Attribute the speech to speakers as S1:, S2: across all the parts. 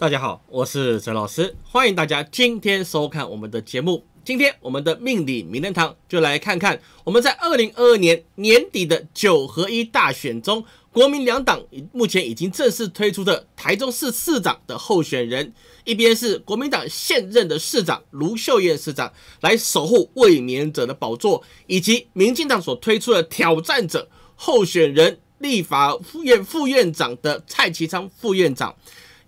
S1: 大家好，我是陈老师，欢迎大家今天收看我们的节目。今天我们的命理名人堂就来看看我们在二零二二年年底的九合一大选中，国民两党目前已经正式推出的台中市市长的候选人，一边是国民党现任的市长卢秀燕市长来守护卫冕者的宝座，以及民进党所推出的挑战者候选人立法副院长的蔡其昌副院长。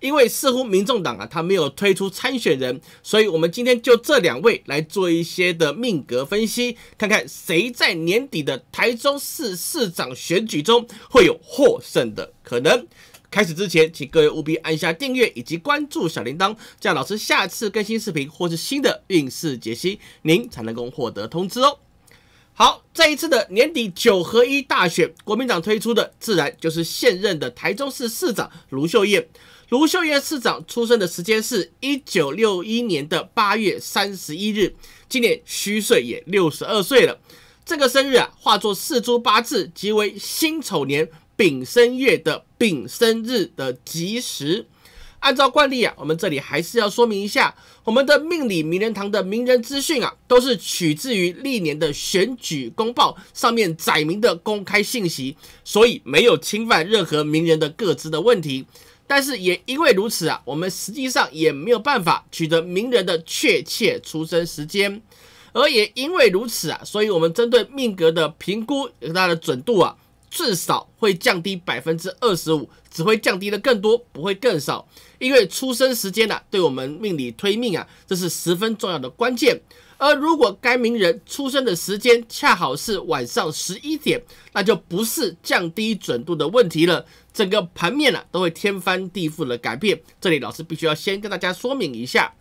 S1: 因为似乎民众党啊，他没有推出参选人，所以我们今天就这两位来做一些的命格分析，看看谁在年底的台中市市长选举中会有获胜的可能。开始之前，请各位务必按下订阅以及关注小铃铛，这样老师下次更新视频或是新的运势解析，您才能够获得通知哦。好，这一次的年底九合一大选，国民党推出的自然就是现任的台中市市长卢秀燕。卢秀燕市长出生的时间是一九六一年的八月三十一日，今年虚岁也六十二岁了。这个生日啊，化作四柱八字，即为辛丑年丙申月的丙申日的吉时。按照惯例啊，我们这里还是要说明一下，我们的《命理名人堂》的名人资讯啊，都是取自于历年的选举公报上面载明的公开信息，所以没有侵犯任何名人的各自的问题。但是也因为如此啊，我们实际上也没有办法取得名人的确切出生时间，而也因为如此啊，所以我们针对命格的评估，它的准度啊，至少会降低百分之二十五，只会降低的更多，不会更少。因为出生时间呢，对我们命理推命啊，这是十分重要的关键。而如果该名人出生的时间恰好是晚上十一点，那就不是降低准度的问题了。整个盘面呢都会天翻地覆的改变。这里老师必须要先跟大家说明一下，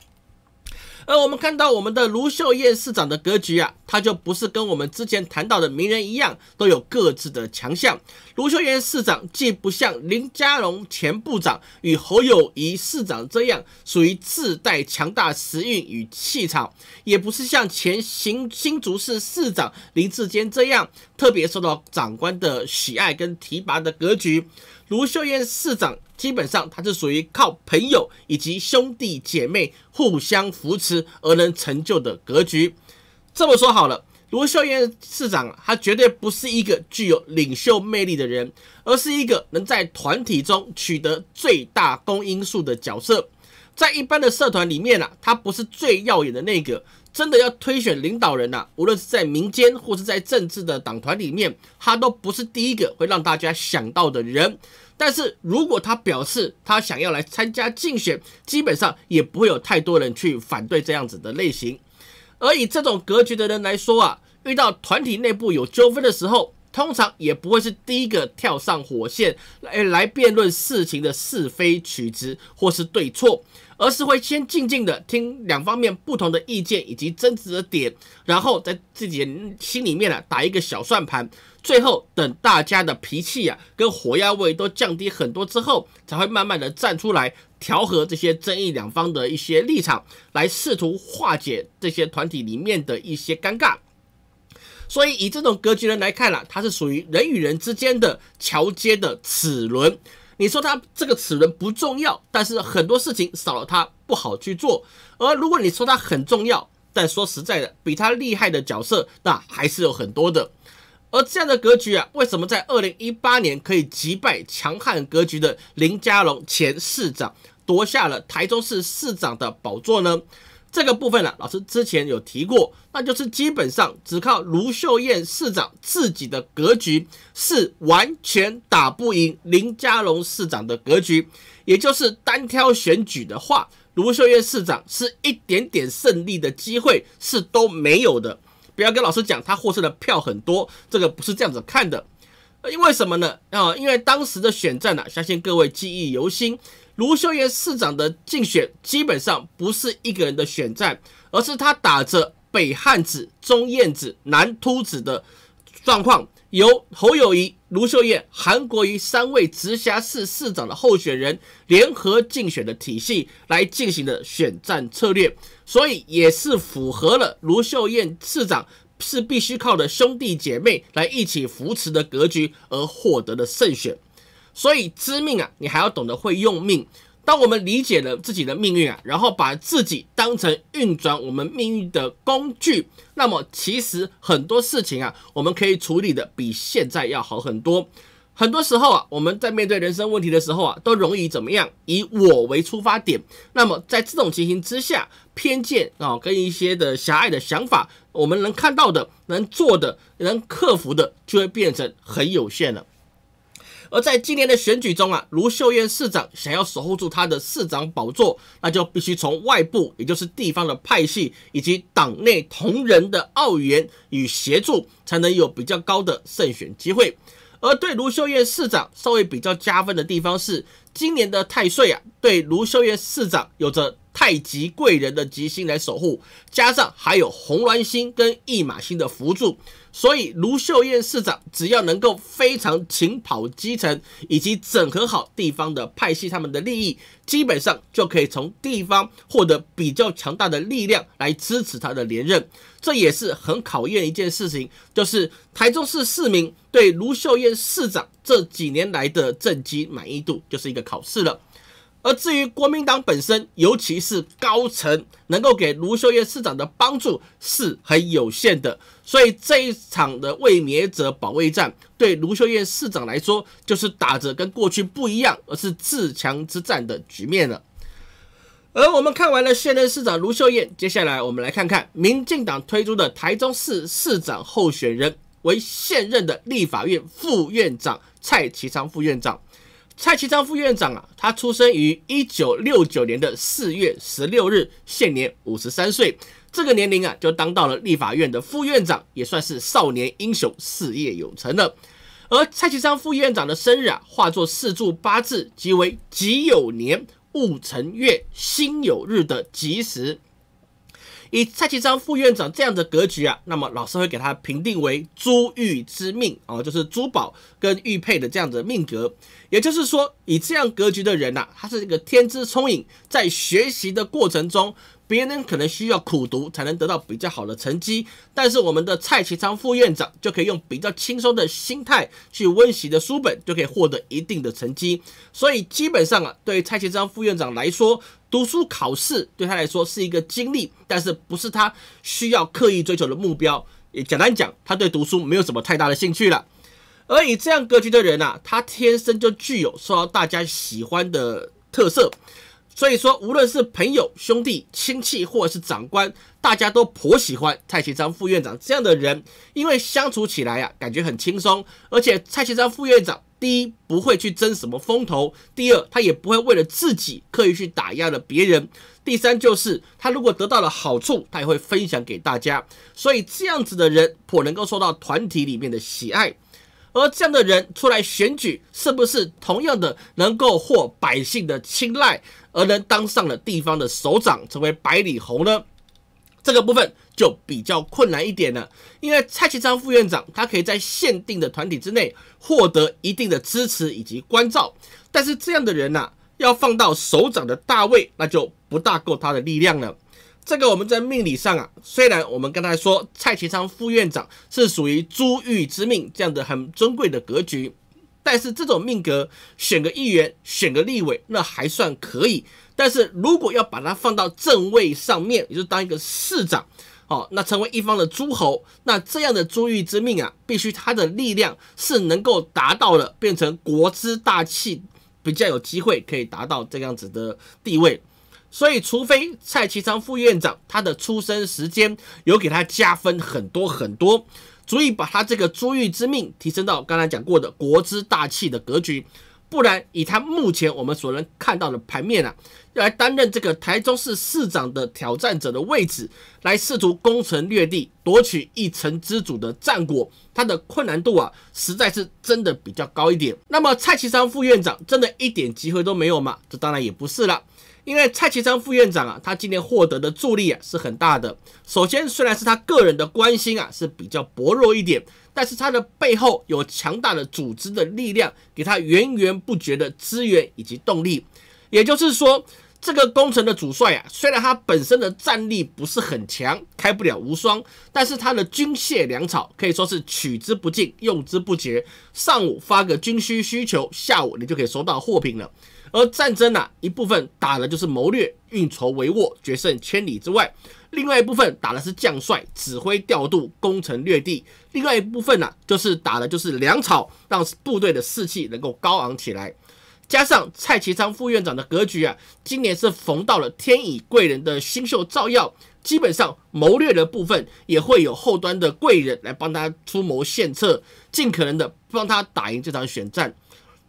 S1: 而我们看到我们的卢秀燕市长的格局啊，他就不是跟我们之前谈到的名人一样，都有各自的强项。卢秀燕市长既不像林佳龙前部长与侯友谊市长这样，属于自带强大时运与气场，也不是像前新新竹市市长林志坚这样特别受到长官的喜爱跟提拔的格局。卢秀燕市长基本上，他是属于靠朋友以及兄弟姐妹互相扶持而能成就的格局。这么说好了，卢秀燕市长啊，他绝对不是一个具有领袖魅力的人，而是一个能在团体中取得最大公因数的角色。在一般的社团里面啊，他不是最耀眼的那个。真的要推选领导人呐，无论是在民间或是在政治的党团里面，他都不是第一个会让大家想到的人。但是如果他表示他想要来参加竞选，基本上也不会有太多人去反对这样子的类型。而以这种格局的人来说啊，遇到团体内部有纠纷的时候，通常也不会是第一个跳上火线来来辩论事情的是非曲直或是对错。而是会先静静的听两方面不同的意见以及争执的点，然后在自己心里面呢打一个小算盘，最后等大家的脾气呀跟火药味都降低很多之后，才会慢慢的站出来调和这些争议两方的一些立场，来试图化解这些团体里面的一些尴尬。所以以这种格局人来看呢，它是属于人与人之间的桥接的齿轮。你说他这个齿轮不重要，但是很多事情少了他不好去做。而如果你说他很重要，但说实在的，比他厉害的角色那还是有很多的。而这样的格局啊，为什么在二零一八年可以击败强悍格局的林佳龙前市长，夺下了台中市市长的宝座呢？这个部分呢，老师之前有提过，那就是基本上只靠卢秀燕市长自己的格局是完全打不赢林佳龙市长的格局，也就是单挑选举的话，卢秀燕市长是一点点胜利的机会是都没有的。不要跟老师讲他获胜的票很多，这个不是这样子看的。因为什么呢？啊，因为当时的选战呢，相信各位记忆犹新。卢秀燕市长的竞选基本上不是一个人的选战，而是他打着“北汉子、中燕子、南秃子”的状况，由侯友谊、卢秀燕、韩国瑜三位直辖市市长的候选人联合竞选的体系来进行的选战策略，所以也是符合了卢秀燕市长是必须靠的兄弟姐妹来一起扶持的格局而获得的胜选。所以知命啊，你还要懂得会用命。当我们理解了自己的命运啊，然后把自己当成运转我们命运的工具，那么其实很多事情啊，我们可以处理的比现在要好很多。很多时候啊，我们在面对人生问题的时候啊，都容易怎么样？以我为出发点。那么在这种情形之下，偏见啊，跟一些的狭隘的想法，我们能看到的、能做的、能克服的，就会变成很有限了。而在今年的选举中啊，卢秀燕市长想要守护住他的市长宝座，那就必须从外部，也就是地方的派系以及党内同仁的澳援与协助，才能有比较高的胜选机会。而对卢秀燕市长稍微比较加分的地方是，今年的太岁啊，对卢秀燕市长有着太极贵人的吉星来守护，加上还有红鸾星跟驿马星的辅助。所以卢秀燕市长只要能够非常勤跑基层，以及整合好地方的派系，他们的利益基本上就可以从地方获得比较强大的力量来支持他的连任。这也是很考验一件事情，就是台中市市民对卢秀燕市长这几年来的政绩满意度，就是一个考试了。而至于国民党本身，尤其是高层，能够给卢秀燕市长的帮助是很有限的。所以这一场的卫冕者保卫战，对卢秀燕市长来说，就是打着跟过去不一样，而是自强之战的局面了。而我们看完了现任市长卢秀燕，接下来我们来看看民进党推出的台中市市长候选人为现任的立法院副院长蔡其昌副院长。蔡其昌副院长啊，他出生于一九六九年的四月十六日，现年五十三岁。这个年龄啊，就当到了立法院的副院长，也算是少年英雄、事业有成了。而蔡其昌副院长的生日啊，化作四柱八字，即为己酉年戊辰月辛酉日的吉时。以蔡其昌副院长这样的格局啊，那么老师会给他评定为珠玉之命啊，就是珠宝跟玉佩的这样的命格。也就是说，以这样格局的人呐，他是一个天资聪颖，在学习的过程中，别人可能需要苦读才能得到比较好的成绩，但是我们的蔡其昌副院长就可以用比较轻松的心态去温习的书本，就可以获得一定的成绩。所以基本上啊，对蔡其昌副院长来说。读书考试对他来说是一个经历，但是不是他需要刻意追求的目标。也简单讲，他对读书没有什么太大的兴趣了。而以这样格局的人呐，他天生就具有受到大家喜欢的特色。所以说，无论是朋友、兄弟、亲戚，或者是长官，大家都颇喜欢蔡其章副院长这样的人，因为相处起来啊，感觉很轻松，而且蔡其章副院长。第一，不会去争什么风头；第二，他也不会为了自己刻意去打压了别人；第三，就是他如果得到了好处，他也会分享给大家。所以这样子的人，颇能够受到团体里面的喜爱。而这样的人出来选举，是不是同样的能够获百姓的青睐，而能当上了地方的首长，成为百里红呢？这个部分。就比较困难一点了，因为蔡其昌副院长他可以在限定的团体之内获得一定的支持以及关照，但是这样的人呐，要放到首长的大位，那就不大够他的力量了。这个我们在命理上啊，虽然我们刚才说蔡其昌副院长是属于朱玉之命这样的很尊贵的格局，但是这种命格选个议员、选个立委那还算可以，但是如果要把它放到正位上面，也就当一个市长。哦，那成为一方的诸侯，那这样的珠玉之命啊，必须他的力量是能够达到的，变成国之大器，比较有机会可以达到这样子的地位。所以，除非蔡其昌副院长他的出生时间有给他加分很多很多，足以把他这个珠玉之命提升到刚才讲过的国之大器的格局。不然，以他目前我们所能看到的盘面啊，要来担任这个台中市市长的挑战者的位置，来试图攻城略地，夺取一城之主的战果，他的困难度啊，实在是真的比较高一点。那么蔡其昌副院长真的一点机会都没有吗？这当然也不是了。因为蔡其昌副院长啊，他今年获得的助力啊是很大的。首先，虽然是他个人的关心啊是比较薄弱一点，但是他的背后有强大的组织的力量，给他源源不绝的资源以及动力。也就是说，这个工程的主帅啊，虽然他本身的战力不是很强，开不了无双，但是他的军械粮草可以说是取之不尽，用之不竭。上午发个军需需求，下午你就可以收到货品了。而战争呢，一部分打的就是谋略、运筹帷幄、决胜千里之外；另外一部分打的是将帅指挥调度、攻城略地；另外一部分呢，就是打的就是粮草，让部队的士气能够高昂起来。加上蔡其昌副院长的格局啊，今年是逢到了天乙贵人的星宿照耀，基本上谋略的部分也会有后端的贵人来帮他出谋献策，尽可能的帮他打赢这场选战。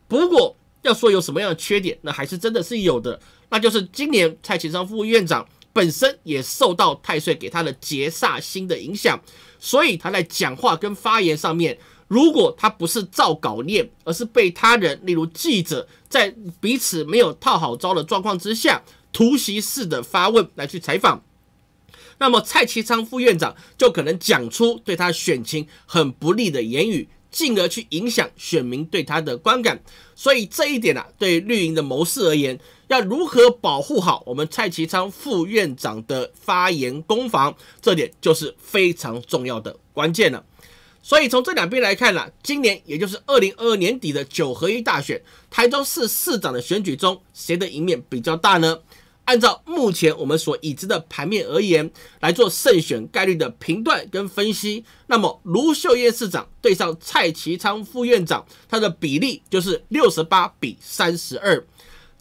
S1: 不过，要说有什么样的缺点，那还是真的是有的，那就是今年蔡其昌副院长本身也受到太岁给他的劫煞星的影响，所以他在讲话跟发言上面，如果他不是照稿念，而是被他人，例如记者在彼此没有套好招的状况之下，突袭式的发问来去采访，那么蔡其昌副院长就可能讲出对他选情很不利的言语。进而去影响选民对他的观感，所以这一点啊，对绿营的谋士而言，要如何保护好我们蔡其昌副院长的发言攻防，这点就是非常重要的关键了。所以从这两边来看呢，今年也就是二零二二年底的九合一大选，台中市市长的选举中，谁的赢面比较大呢？按照目前我们所已知的盘面而言来做胜选概率的评断跟分析，那么卢秀燕市长对上蔡其昌副院长，他的比例就是六十八比三十二。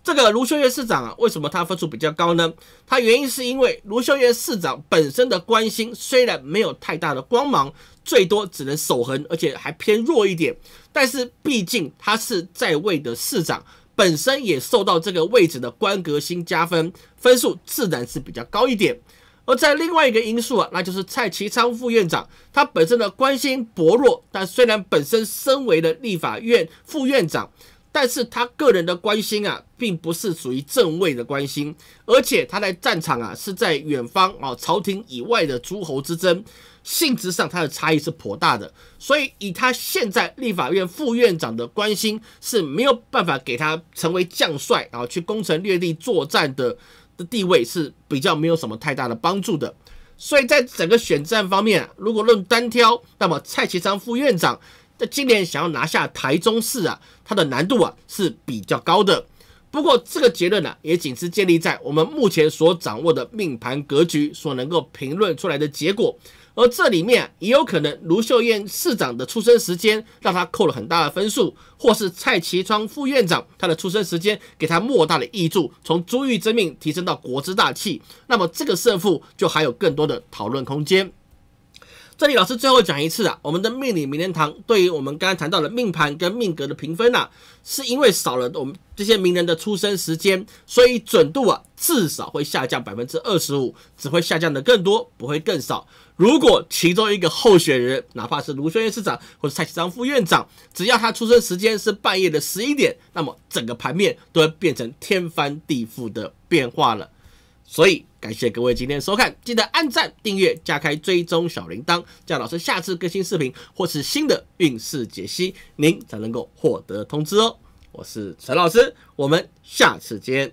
S1: 这个卢秀燕市长啊，为什么他分数比较高呢？他原因是因为卢秀燕市长本身的关心虽然没有太大的光芒，最多只能守恒，而且还偏弱一点，但是毕竟他是在位的市长。本身也受到这个位置的官格星加分，分数自然是比较高一点。而在另外一个因素啊，那就是蔡其昌副院长，他本身的官星薄弱，但虽然本身身为的立法院副院长。但是他个人的关心啊，并不是属于正位的关心，而且他在战场啊是在远方啊，朝廷以外的诸侯之争，性质上他的差异是颇大的。所以以他现在立法院副院长的关心是没有办法给他成为将帅啊，去攻城略地作战的的地位是比较没有什么太大的帮助的。所以在整个选战方面，如果论单挑，那么蔡其昌副院长。那今年想要拿下台中市啊，它的难度啊是比较高的。不过这个结论呢，也仅是建立在我们目前所掌握的命盘格局所能够评论出来的结果。而这里面也有可能卢秀燕市长的出生时间让她扣了很大的分数，或是蔡其昌副院长他的出生时间给他莫大的益助，从珠玉之命提升到国之大气。那么这个胜负就还有更多的讨论空间。这里老师最后讲一次啊，我们的命理名人堂对于我们刚刚谈到的命盘跟命格的评分呐，是因为少了我们这些名人的出生时间，所以准度啊至少会下降百分之二十五，只会下降的更多，不会更少。如果其中一个候选人，哪怕是卢轩院市长或者蔡启章副院长，只要他出生时间是半夜的十一点，那么整个盘面都会变成天翻地覆的变化了。所以。感谢各位今天收看，记得按赞、订阅、加开追踪小铃铛，这样老师下次更新视频或是新的运势解析，您才能够获得通知哦。我是陈老师，我们下次见。